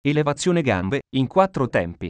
Elevazione gambe, in quattro tempi.